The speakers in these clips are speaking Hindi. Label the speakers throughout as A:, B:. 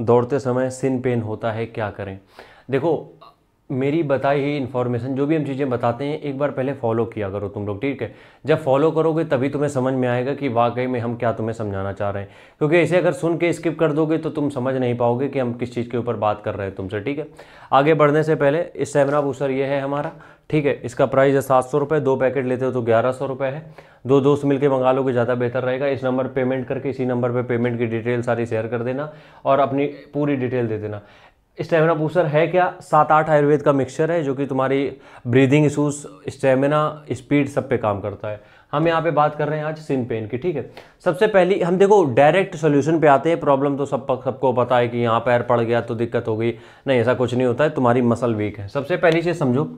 A: दौड़ते समय सिन पेन होता है क्या करें देखो मेरी बताई हुई इन्फॉर्मेशन जो भी हम चीज़ें बताते हैं एक बार पहले फॉलो किया करो तुम लोग ठीक है जब फॉलो करोगे तभी तुम्हें समझ में आएगा कि वाकई में हम क्या तुम्हें समझाना चाह रहे हैं क्योंकि इसे अगर सुन के स्किप कर दोगे तो तुम समझ नहीं पाओगे कि हम किस चीज़ के ऊपर बात कर रहे हैं तुमसे ठीक है आगे बढ़ने से पहले इस सेमिनार बूसर ये है हमारा ठीक है इसका प्राइस है सात सौ रुपये दो पैकेट लेते हो तो ग्यारह सौ रुपये है दो दोस्त मिलकर मंगा लोगे ज़्यादा बेहतर रहेगा इस नंबर पेमेंट करके इसी नंबर पे पेमेंट की डिटेल सारी शेयर कर देना और अपनी पूरी डिटेल दे देना स्टेमिना बूस्टर है क्या सात आठ आयुर्वेद का मिक्सचर है जो कि तुम्हारी ब्रीदिंग इशूज़ स्टेमिना स्पीड सब पे काम करता है हम यहाँ पे बात कर रहे हैं आज सिन पेन की ठीक है सबसे पहली हम देखो डायरेक्ट सोल्यूशन पे आते हैं प्रॉब्लम तो सब सबको पता है कि यहाँ पैर पड़ गया तो दिक्कत हो गई नहीं ऐसा कुछ नहीं होता है तुम्हारी मसल वीक है सबसे पहली चीज़ समझो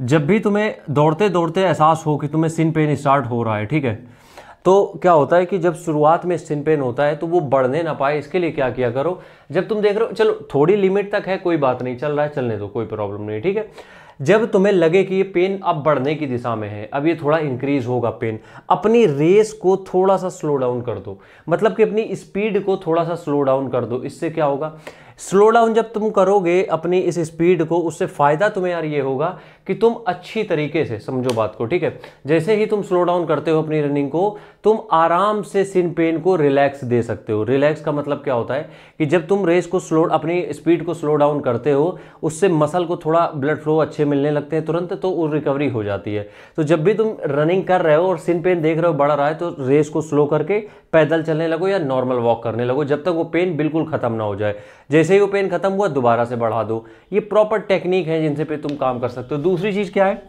A: जब भी तुम्हें दौड़ते दौड़ते एहसास हो कि तुम्हें सिन पेन स्टार्ट हो रहा है ठीक है तो क्या होता है कि जब शुरुआत में स्किन पेन होता है तो वो बढ़ने ना पाए इसके लिए क्या किया करो जब तुम देख रहे हो चलो थोड़ी लिमिट तक है कोई बात नहीं चल रहा है चलने दो कोई प्रॉब्लम नहीं ठीक है जब तुम्हें लगे कि ये पेन अब बढ़ने की दिशा में है अब ये थोड़ा इंक्रीज होगा पेन अपनी रेस को थोड़ा सा स्लो डाउन कर दो मतलब कि अपनी स्पीड को थोड़ा सा स्लो डाउन कर दो इससे क्या होगा स्लो डाउन जब तुम करोगे अपनी इस स्पीड को उससे फ़ायदा तुम्हें यार ये होगा कि तुम अच्छी तरीके से समझो बात को ठीक है जैसे ही तुम स्लो डाउन करते हो अपनी रनिंग को तुम आराम से सिन पेन को रिलैक्स दे सकते हो रिलैक्स का मतलब क्या होता है कि जब तुम रेस को स्लो अपनी स्पीड को स्लो डाउन करते हो उससे मसल को थोड़ा ब्लड फ्लो अच्छे मिलने लगते हैं तुरंत तो रिकवरी हो जाती है तो जब भी तुम रनिंग कर रहे हो और सिन पेन देख रहे हो बढ़ रहा है तो रेस को स्लो करके पैदल चलने लगो या नॉर्मल वॉक करने लगो जब तक वो पेन बिल्कुल ख़त्म ना हो जाए जैसे ही वो पेन ख़त्म हुआ दोबारा से बढ़ा दो ये प्रॉपर टेक्निक है जिनसे पे तुम काम कर सकते हो दूसरी चीज़ क्या है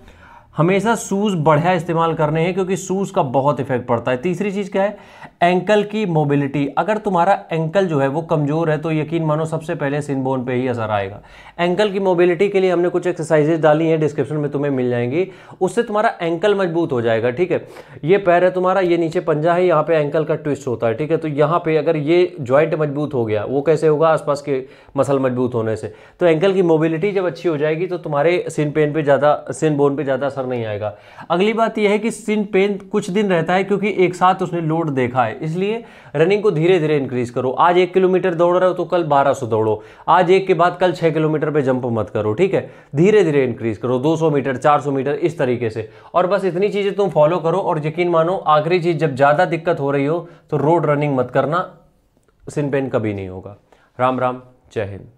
A: हमेशा शूज़ बढ़िया इस्तेमाल करने हैं क्योंकि शूज़ का बहुत इफेक्ट पड़ता है तीसरी चीज़ क्या है एंकल की मोबिलिटी अगर तुम्हारा एंकल जो है वो कमज़ोर है तो यकीन मानो सबसे पहले सिनबोन पे ही असर आएगा एंकल की मोबिलिटी के लिए हमने कुछ एक्सरसाइजेज डाली हैं डिस्क्रिप्शन में तुम्हें मिल जाएंगी उससे तुम्हारा एंकल मजबूत हो जाएगा ठीक है ये पैर है तुम्हारा ये नीचे पंजा है यहाँ पर एंकल का ट्विस्ट होता है ठीक है तो यहाँ पर अगर ये ज्वाइंट मजबूत हो गया वो कैसे होगा आसपास के मसल मजबूत होने से तो एंकल की मोबिलिटी जब अच्छी हो जाएगी तो तुम्हारे सिन पेन पर ज़्यादा सिन बोन पर ज़्यादा असर असर नहीं आएगा अगली बात यह है कि सिन पेन कुछ दिन रहता है क्योंकि एक साथ उसने लोड देखा है इसलिए रनिंग को धीरे धीरे इंक्रीज करो आज एक किलोमीटर दौड़ रहे हो तो कल बारह दौड़ो आज एक के बाद कल छः किलोमीटर पर जंप मत करो ठीक है धीरे धीरे इंक्रीज करो दो मीटर चार मीटर इस तरीके से और बस इतनी चीज़ें तुम फॉलो करो और यकीन मानो आखिरी चीज़ जब ज़्यादा दिक्कत हो रही हो तो रोड रनिंग मत करना सिन पेन कभी नहीं होगा राम राम जय हिंद